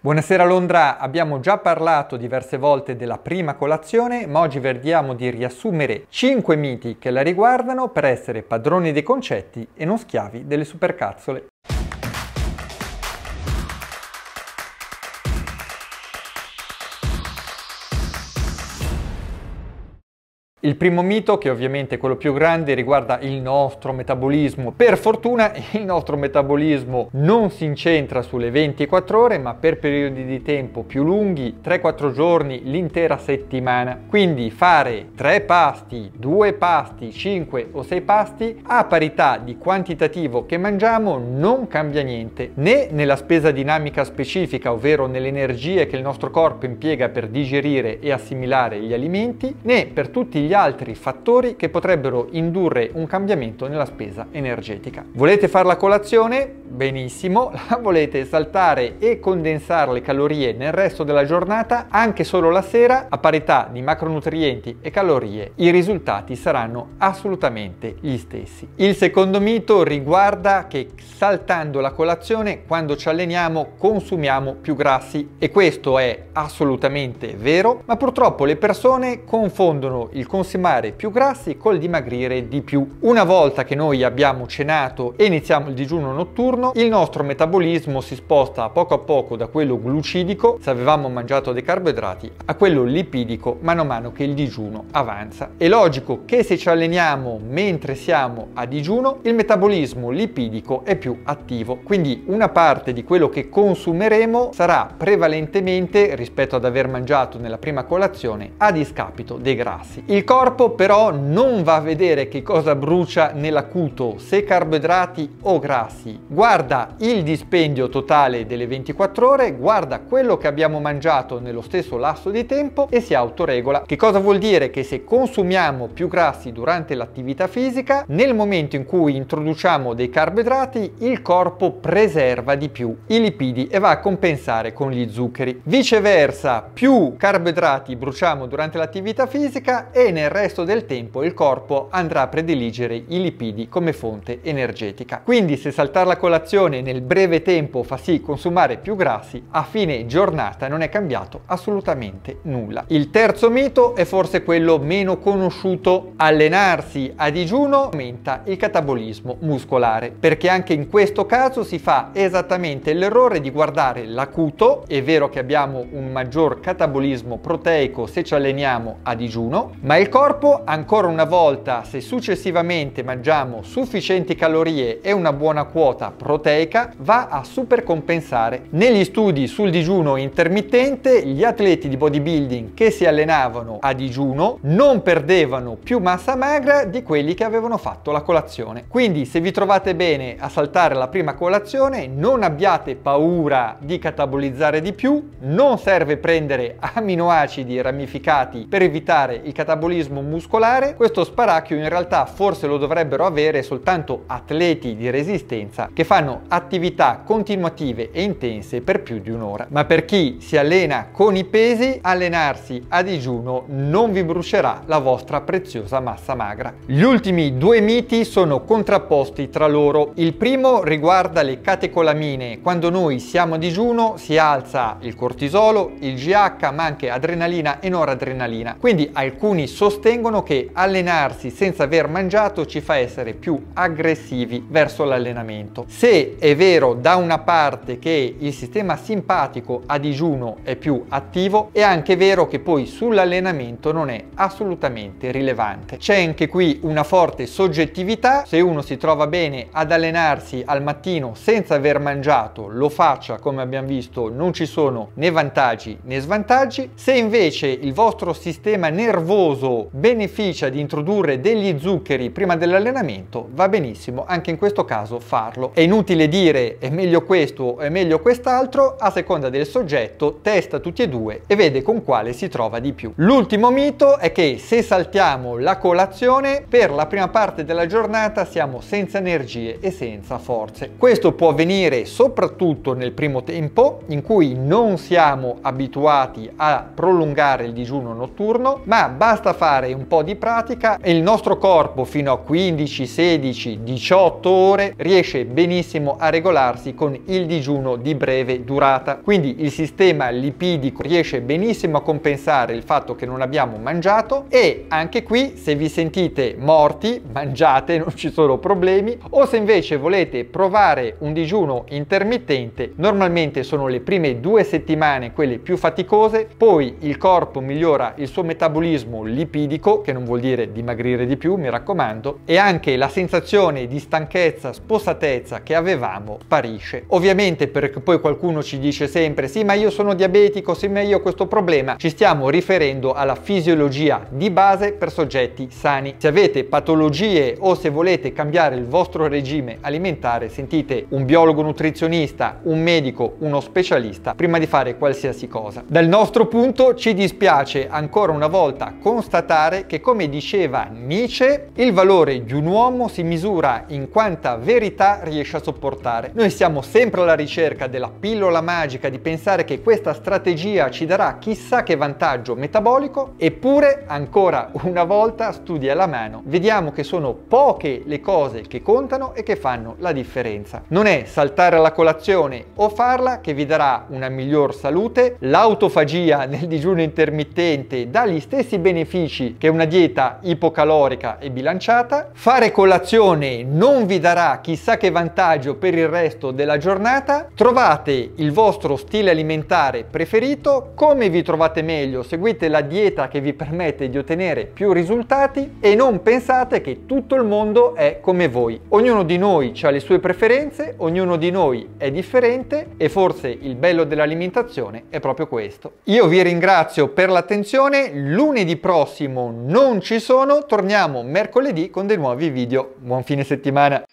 Buonasera Londra, abbiamo già parlato diverse volte della prima colazione, ma oggi vediamo di riassumere 5 miti che la riguardano per essere padroni dei concetti e non schiavi delle supercazzole. Il primo mito, che è ovviamente è quello più grande, riguarda il nostro metabolismo. Per fortuna il nostro metabolismo non si incentra sulle 24 ore, ma per periodi di tempo più lunghi, 3-4 giorni, l'intera settimana. Quindi fare 3 pasti, 2 pasti, 5 o 6 pasti, a parità di quantitativo che mangiamo, non cambia niente, né nella spesa dinamica specifica, ovvero nelle energie che il nostro corpo impiega per digerire e assimilare gli alimenti, né per tutti gli gli altri fattori che potrebbero indurre un cambiamento nella spesa energetica. Volete fare la colazione? benissimo, la volete saltare e condensare le calorie nel resto della giornata, anche solo la sera, a parità di macronutrienti e calorie, i risultati saranno assolutamente gli stessi. Il secondo mito riguarda che saltando la colazione, quando ci alleniamo, consumiamo più grassi e questo è assolutamente vero, ma purtroppo le persone confondono il consumare più grassi col dimagrire di più. Una volta che noi abbiamo cenato e iniziamo il digiuno notturno, giorno il nostro metabolismo si sposta poco a poco da quello glucidico, se avevamo mangiato dei carboidrati, a quello lipidico mano a mano che il digiuno avanza. È logico che se ci alleniamo mentre siamo a digiuno, il metabolismo lipidico è più attivo, quindi una parte di quello che consumeremo sarà prevalentemente rispetto ad aver mangiato nella prima colazione a discapito dei grassi. Il corpo però non va a vedere che cosa brucia nell'acuto, se carboidrati o grassi, guarda guarda il dispendio totale delle 24 ore, guarda quello che abbiamo mangiato nello stesso lasso di tempo e si autoregola. Che cosa vuol dire? Che se consumiamo più grassi durante l'attività fisica, nel momento in cui introduciamo dei carboidrati, il corpo preserva di più i lipidi e va a compensare con gli zuccheri. Viceversa, più carboidrati bruciamo durante l'attività fisica e nel resto del tempo il corpo andrà a prediligere i lipidi come fonte energetica. Quindi se saltarla con la lavorazione nel breve tempo fa sì consumare più grassi, a fine giornata non è cambiato assolutamente nulla. Il terzo mito è forse quello meno conosciuto. Allenarsi a digiuno aumenta il catabolismo muscolare, perché anche in questo caso si fa esattamente l'errore di guardare l'acuto, è vero che abbiamo un maggior catabolismo proteico se ci alleniamo a digiuno, ma il corpo ancora una volta se successivamente mangiamo sufficienti calorie e una buona quota proteica, proteica va a supercompensare. Negli studi sul digiuno intermittente gli atleti di bodybuilding che si allenavano a digiuno non perdevano più massa magra di quelli che avevano fatto la colazione. Quindi se vi trovate bene a saltare la prima colazione non abbiate paura di catabolizzare di più, non serve prendere aminoacidi ramificati per evitare il catabolismo muscolare, questo sparacchio in realtà forse lo dovrebbero avere soltanto atleti di resistenza che fanno fanno attività continuative e intense per più di un'ora. Ma per chi si allena con i pesi, allenarsi a digiuno non vi brucerà la vostra preziosa massa magra. Gli ultimi due miti sono contrapposti tra loro. Il primo riguarda le catecolamine. Quando noi siamo a digiuno si alza il cortisolo, il GH, ma anche adrenalina e noradrenalina. Quindi alcuni sostengono che allenarsi senza aver mangiato ci fa essere più aggressivi verso l'allenamento. Se se è vero da una parte che il sistema simpatico a digiuno è più attivo, è anche vero che poi sull'allenamento non è assolutamente rilevante. C'è anche qui una forte soggettività, se uno si trova bene ad allenarsi al mattino senza aver mangiato, lo faccia come abbiamo visto, non ci sono né vantaggi né svantaggi. Se invece il vostro sistema nervoso beneficia di introdurre degli zuccheri prima dell'allenamento, va benissimo anche in questo caso farlo. È inutile inutile dire è meglio questo o è meglio quest'altro, a seconda del soggetto testa tutti e due e vede con quale si trova di più. L'ultimo mito è che se saltiamo la colazione, per la prima parte della giornata siamo senza energie e senza forze. Questo può avvenire soprattutto nel primo tempo, in cui non siamo abituati a prolungare il digiuno notturno, ma basta fare un po' di pratica e il nostro corpo fino a 15, 16, 18 ore riesce benissimo benissimo a regolarsi con il digiuno di breve durata. Quindi il sistema lipidico riesce benissimo a compensare il fatto che non abbiamo mangiato e anche qui se vi sentite morti mangiate, non ci sono problemi, o se invece volete provare un digiuno intermittente, normalmente sono le prime due settimane quelle più faticose, poi il corpo migliora il suo metabolismo lipidico, che non vuol dire dimagrire di più, mi raccomando, e anche la sensazione di stanchezza, spossatezza che avevamo parisce. Ovviamente perché poi qualcuno ci dice sempre sì ma io sono diabetico, sì ma io ho questo problema, ci stiamo riferendo alla fisiologia di base per soggetti sani. Se avete patologie o se volete cambiare il vostro regime alimentare sentite un biologo nutrizionista, un medico, uno specialista prima di fare qualsiasi cosa. Dal nostro punto ci dispiace ancora una volta constatare che come diceva Nietzsche il valore di un uomo si misura in quanta verità riesce a a sopportare. Noi siamo sempre alla ricerca della pillola magica di pensare che questa strategia ci darà chissà che vantaggio metabolico, eppure ancora una volta studi alla mano. Vediamo che sono poche le cose che contano e che fanno la differenza. Non è saltare alla colazione o farla che vi darà una miglior salute, l'autofagia nel digiuno intermittente dà gli stessi benefici che una dieta ipocalorica e bilanciata, fare colazione non vi darà chissà che vantaggio adagio per il resto della giornata, trovate il vostro stile alimentare preferito, come vi trovate meglio, seguite la dieta che vi permette di ottenere più risultati e non pensate che tutto il mondo è come voi. Ognuno di noi ha le sue preferenze, ognuno di noi è differente e forse il bello dell'alimentazione è proprio questo. Io vi ringrazio per l'attenzione, lunedì prossimo non ci sono, torniamo mercoledì con dei nuovi video. Buon fine settimana!